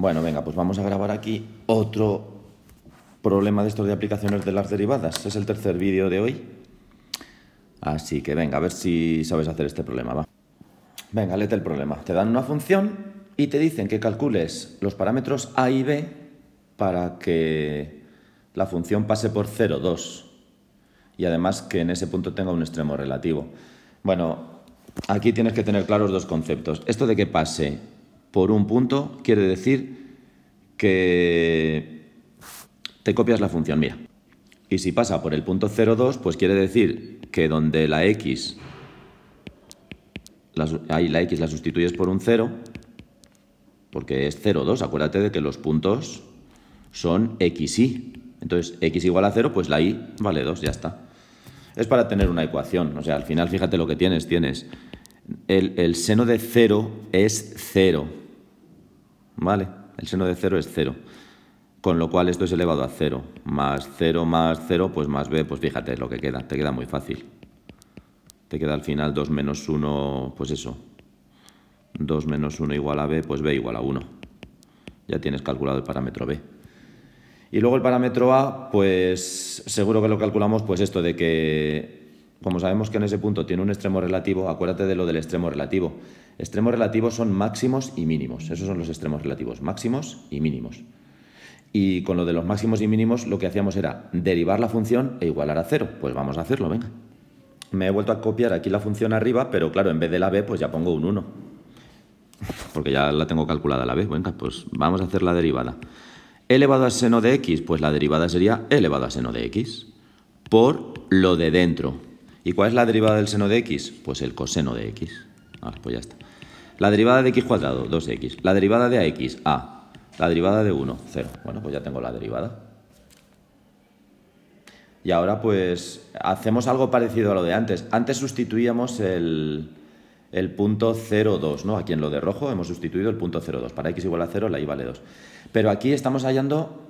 bueno, venga, pues vamos a grabar aquí otro problema de estos de aplicaciones de las derivadas. Es el tercer vídeo de hoy. Así que venga, a ver si sabes hacer este problema, va. Venga, léete el problema. Te dan una función y te dicen que calcules los parámetros A y B para que la función pase por 0, 2. Y además que en ese punto tenga un extremo relativo. Bueno, aquí tienes que tener claros dos conceptos. Esto de que pase por un punto quiere decir que te copias la función, mira. Y si pasa por el punto 0,2, pues quiere decir que donde la x, la, ahí la x la sustituyes por un 0, porque es 0,2, acuérdate de que los puntos son x, y. Entonces, x igual a 0, pues la y vale 2, ya está. Es para tener una ecuación, o sea, al final fíjate lo que tienes, tienes el, el seno de 0 es 0, ¿vale? El seno de 0 es 0. Con lo cual esto es elevado a 0. Más 0 más 0, pues más b, pues fíjate lo que queda. Te queda muy fácil. Te queda al final 2 menos 1, pues eso. 2 menos 1 igual a b, pues b igual a 1. Ya tienes calculado el parámetro b. Y luego el parámetro a, pues seguro que lo calculamos, pues esto de que, como sabemos que en ese punto tiene un extremo relativo, acuérdate de lo del extremo relativo. Extremos relativos son máximos y mínimos. Esos son los extremos relativos, máximos y mínimos. Y con lo de los máximos y mínimos lo que hacíamos era derivar la función e igualar a cero. Pues vamos a hacerlo, venga. Me he vuelto a copiar aquí la función arriba, pero claro, en vez de la b, pues ya pongo un 1. Porque ya la tengo calculada la b. Venga, pues vamos a hacer la derivada. ¿E elevado al seno de x, pues la derivada sería e elevado al seno de x por lo de dentro. ¿Y cuál es la derivada del seno de x? Pues el coseno de x. pues ya está. La derivada de x cuadrado, 2x. La derivada de ax, a. La derivada de 1, 0. Bueno, pues ya tengo la derivada. Y ahora pues hacemos algo parecido a lo de antes. Antes sustituíamos el, el punto 0,2, ¿no? Aquí en lo de rojo hemos sustituido el punto 0,2. Para x igual a 0, la y vale 2. Pero aquí estamos hallando,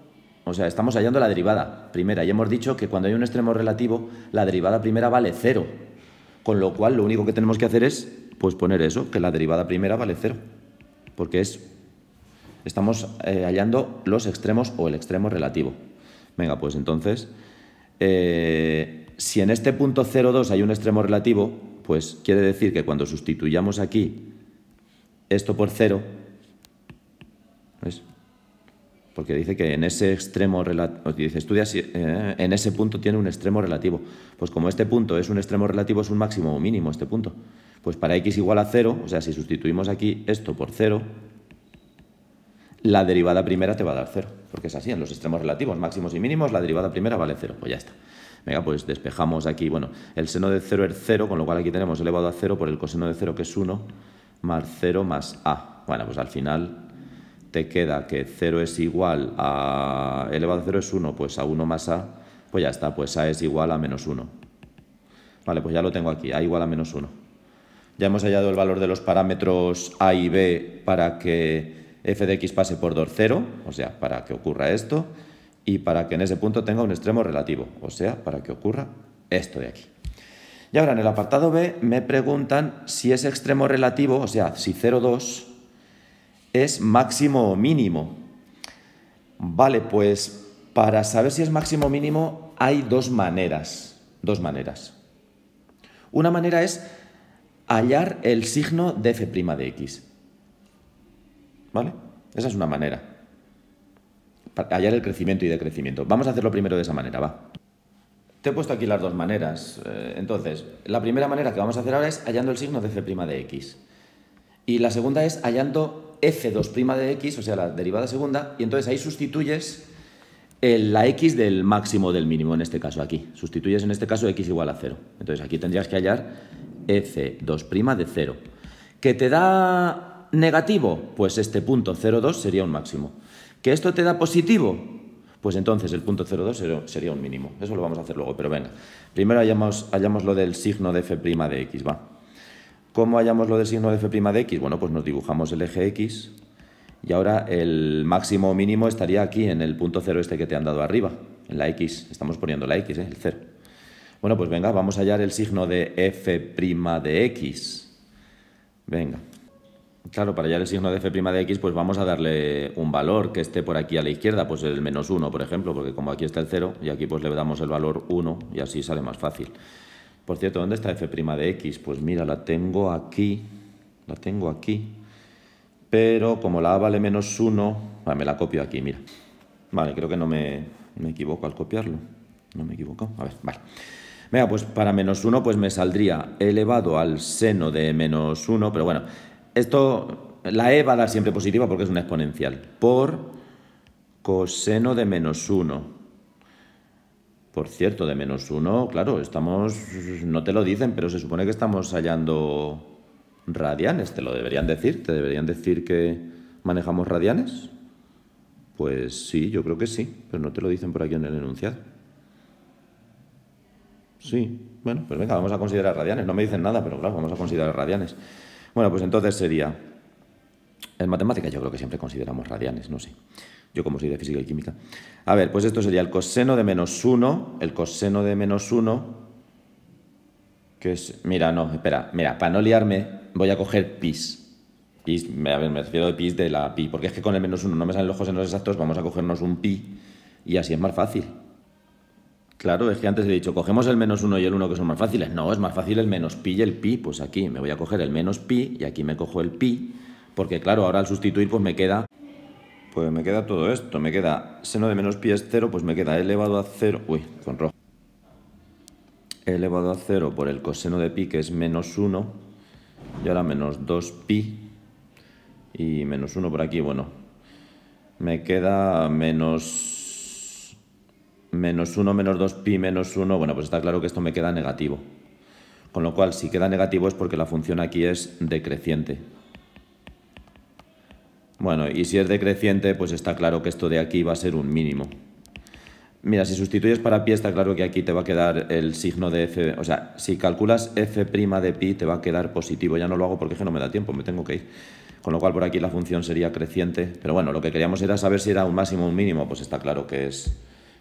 o sea, estamos hallando la derivada primera. Y hemos dicho que cuando hay un extremo relativo, la derivada primera vale 0. Con lo cual, lo único que tenemos que hacer es pues poner eso, que la derivada primera vale cero, porque es, estamos eh, hallando los extremos o el extremo relativo. Venga, pues entonces, eh, si en este punto 0,2 hay un extremo relativo, pues quiere decir que cuando sustituyamos aquí esto por cero, ¿ves? porque dice que en ese extremo dice estudia si, eh, en ese punto tiene un extremo relativo. Pues como este punto es un extremo relativo, es un máximo o mínimo este punto. Pues para x igual a cero, o sea, si sustituimos aquí esto por cero, la derivada primera te va a dar cero. porque es así, en los extremos relativos, máximos y mínimos, la derivada primera vale cero. pues ya está. Venga, pues despejamos aquí, bueno, el seno de cero es cero, con lo cual aquí tenemos elevado a cero por el coseno de cero, que es 1, más 0 más a. Bueno, pues al final te queda que 0 es igual a elevado a 0 es 1, pues a 1 más a, pues ya está, pues a es igual a menos 1. Vale, pues ya lo tengo aquí, a igual a menos 1. Ya hemos hallado el valor de los parámetros a y b para que f de x pase por 2, 0, o sea, para que ocurra esto, y para que en ese punto tenga un extremo relativo, o sea, para que ocurra esto de aquí. Y ahora en el apartado b me preguntan si ese extremo relativo, o sea, si 0, 2, es máximo o mínimo. Vale, pues para saber si es máximo o mínimo hay dos maneras. Dos maneras. Una manera es hallar el signo de f' de x. ¿Vale? Esa es una manera. hallar el crecimiento y decrecimiento. Vamos a hacerlo primero de esa manera, va. Te he puesto aquí las dos maneras. Eh, entonces, la primera manera que vamos a hacer ahora es hallando el signo de f' de x. Y la segunda es hallando f2' de x, o sea, la derivada segunda, y entonces ahí sustituyes la x del máximo del mínimo, en este caso aquí. Sustituyes en este caso x igual a 0. Entonces aquí tendrías que hallar f2' de 0. ¿Que te da negativo? Pues este punto 0,2 sería un máximo. ¿Que esto te da positivo? Pues entonces el punto 0,2 sería un mínimo. Eso lo vamos a hacer luego, pero venga. Primero hallamos, hallamos lo del signo de f' de x, va. ¿Cómo hallamos lo del signo de f' de x? Bueno, pues nos dibujamos el eje x y ahora el máximo o mínimo estaría aquí, en el punto cero este que te han dado arriba, en la x. Estamos poniendo la x, ¿eh? el cero. Bueno, pues venga, vamos a hallar el signo de f' de x. Venga. Claro, para hallar el signo de f' de x, pues vamos a darle un valor que esté por aquí a la izquierda, pues el menos 1, por ejemplo, porque como aquí está el cero y aquí pues le damos el valor 1, y así sale más fácil. Por cierto, ¿dónde está f' de x? Pues mira, la tengo aquí, la tengo aquí, pero como la a vale menos 1, me la copio aquí, mira. Vale, creo que no me, equivoco al copiarlo, no me equivoco, a ver, vale. Venga, pues para menos 1 pues me saldría elevado al seno de menos 1, pero bueno, esto, la e va a dar siempre positiva porque es una exponencial, por coseno de menos 1 por cierto, de menos uno, claro, estamos, no te lo dicen, pero se supone que estamos hallando radianes, te lo deberían decir, te deberían decir que manejamos radianes. Pues sí, yo creo que sí, pero no te lo dicen por aquí en el enunciado. Sí, bueno, pues venga, vamos a considerar radianes. No me dicen nada, pero claro, vamos a considerar radianes. Bueno, pues entonces sería... En matemáticas yo creo que siempre consideramos radianes, no sé. Yo como soy de física y química. A ver, pues esto sería el coseno de menos 1, el coseno de menos 1, que es... Mira, no, espera, mira, para no liarme voy a coger pis. Pis, me refiero de pis de la pi, porque es que con el menos 1 no me salen los cosenos exactos, vamos a cogernos un pi y así es más fácil. Claro, es que antes he dicho, cogemos el menos 1 y el 1 que son más fáciles. No, es más fácil el menos pi y el pi. Pues aquí me voy a coger el menos pi y aquí me cojo el pi. Porque claro, ahora al sustituir pues me queda pues me queda todo esto, me queda seno de menos pi es 0, pues me queda elevado a 0, uy, con rojo, elevado a 0 por el coseno de pi que es menos 1, y ahora menos 2 pi, y menos 1 por aquí, bueno, me queda menos, menos 1 menos 2 pi menos 1, bueno, pues está claro que esto me queda negativo, con lo cual si queda negativo es porque la función aquí es decreciente, bueno, y si es decreciente, pues está claro que esto de aquí va a ser un mínimo. Mira, si sustituyes para pi, está claro que aquí te va a quedar el signo de f... O sea, si calculas f' de pi, te va a quedar positivo. Ya no lo hago porque es que no me da tiempo, me tengo que ir. Con lo cual, por aquí la función sería creciente. Pero bueno, lo que queríamos era saber si era un máximo o un mínimo. Pues está claro que es,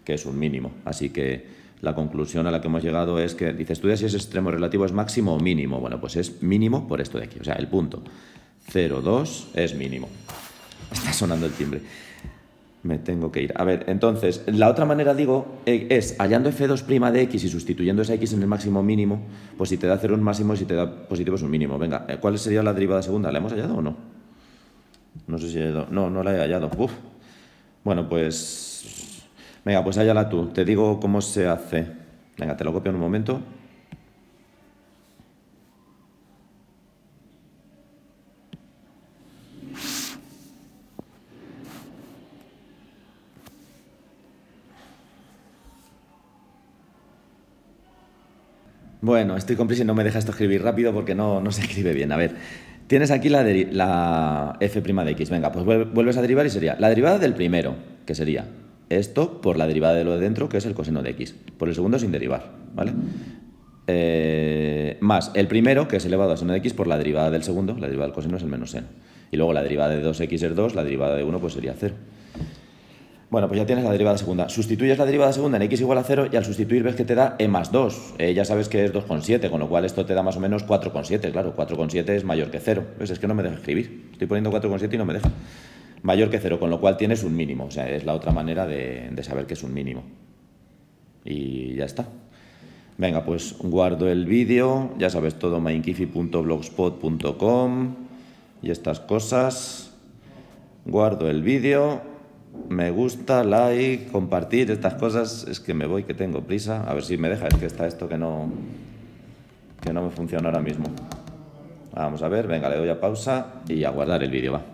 que es un mínimo. Así que la conclusión a la que hemos llegado es que... Dice, estudia si ese extremo relativo, ¿es máximo o mínimo? Bueno, pues es mínimo por esto de aquí. O sea, el punto 0,2 es mínimo. Está sonando el timbre. Me tengo que ir. A ver, entonces, la otra manera, digo, e, es hallando f2' de x y sustituyendo esa x en el máximo mínimo, pues si te da 0 un máximo y si te da positivo es un mínimo. Venga, eh, ¿cuál sería la derivada segunda? ¿La hemos hallado o no? No sé si hallado. No, no la he hallado. Uf. Bueno, pues... Venga, pues hállala tú. Te digo cómo se hace. Venga, te lo copio en un momento. Bueno, estoy con y no me deja esto escribir rápido porque no, no se escribe bien. A ver, tienes aquí la, la f' de x. Venga, pues vuelves a derivar y sería la derivada del primero, que sería esto por la derivada de lo de dentro, que es el coseno de x. Por el segundo sin derivar, ¿vale? Eh, más el primero, que es elevado a seno de x por la derivada del segundo, la derivada del coseno es el menos seno. Y luego la derivada de 2x es 2, la derivada de 1 pues sería 0. Bueno, pues ya tienes la derivada segunda. Sustituyes la derivada segunda en x igual a 0 y al sustituir ves que te da e más 2. Eh, ya sabes que es 2,7, con lo cual esto te da más o menos 4,7. Claro, 4,7 es mayor que 0. Pues es que no me deja escribir. Estoy poniendo 4,7 y no me deja. Mayor que 0, con lo cual tienes un mínimo. O sea, es la otra manera de, saber que es un mínimo. Y ya está. Venga, pues guardo el vídeo. Ya sabes todo, mainkifi.blogspot.com y estas cosas. Guardo el vídeo me gusta, like, compartir, estas cosas. Es que me voy, que tengo prisa. A ver si me deja, es que está esto que no, que no me funciona ahora mismo. Vamos a ver, venga, le doy a pausa y a guardar el vídeo, va.